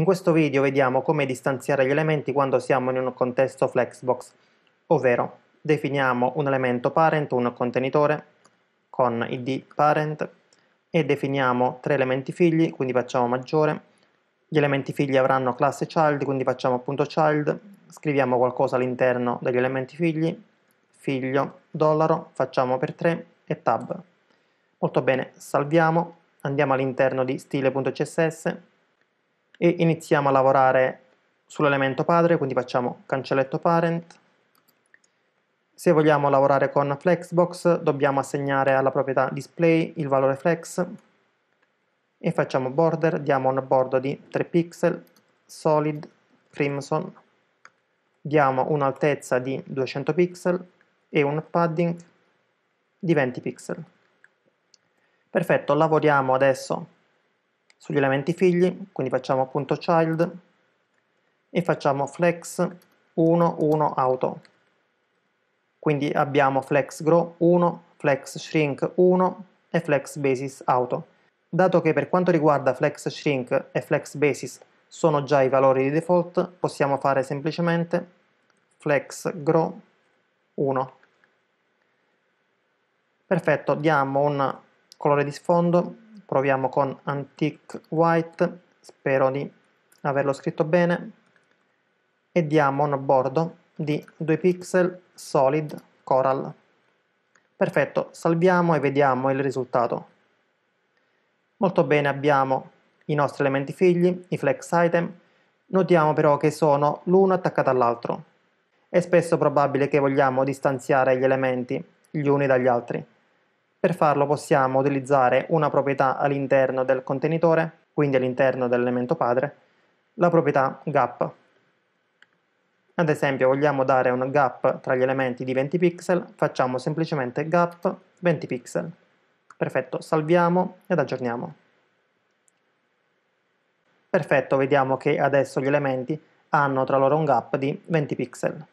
In questo video vediamo come distanziare gli elementi quando siamo in un contesto flexbox, ovvero definiamo un elemento parent, un contenitore con id parent e definiamo tre elementi figli, quindi facciamo maggiore, gli elementi figli avranno classe child, quindi facciamo appunto child, scriviamo qualcosa all'interno degli elementi figli, figlio, dollaro, facciamo per 3 e tab. Molto bene, salviamo, andiamo all'interno di stile.css, e iniziamo a lavorare sull'elemento padre, quindi facciamo cancelletto parent. Se vogliamo lavorare con flexbox dobbiamo assegnare alla proprietà display il valore flex e facciamo border, diamo un bordo di 3 pixel, solid, crimson, diamo un'altezza di 200 pixel e un padding di 20 pixel. Perfetto, lavoriamo adesso sugli elementi figli, quindi facciamo appunto child e facciamo flex 1 1 auto. Quindi abbiamo flex grow 1, flex shrink 1 e flex basis auto. Dato che per quanto riguarda flex shrink e flex basis sono già i valori di default, possiamo fare semplicemente flex grow 1. Perfetto, diamo un colore di sfondo proviamo con antique white spero di averlo scritto bene e diamo un bordo di 2 pixel solid coral perfetto salviamo e vediamo il risultato molto bene abbiamo i nostri elementi figli i flex item notiamo però che sono l'uno attaccato all'altro è spesso probabile che vogliamo distanziare gli elementi gli uni dagli altri per farlo possiamo utilizzare una proprietà all'interno del contenitore, quindi all'interno dell'elemento padre, la proprietà gap. Ad esempio vogliamo dare un gap tra gli elementi di 20 pixel, facciamo semplicemente gap 20 pixel. Perfetto, salviamo ed aggiorniamo. Perfetto, vediamo che adesso gli elementi hanno tra loro un gap di 20 pixel.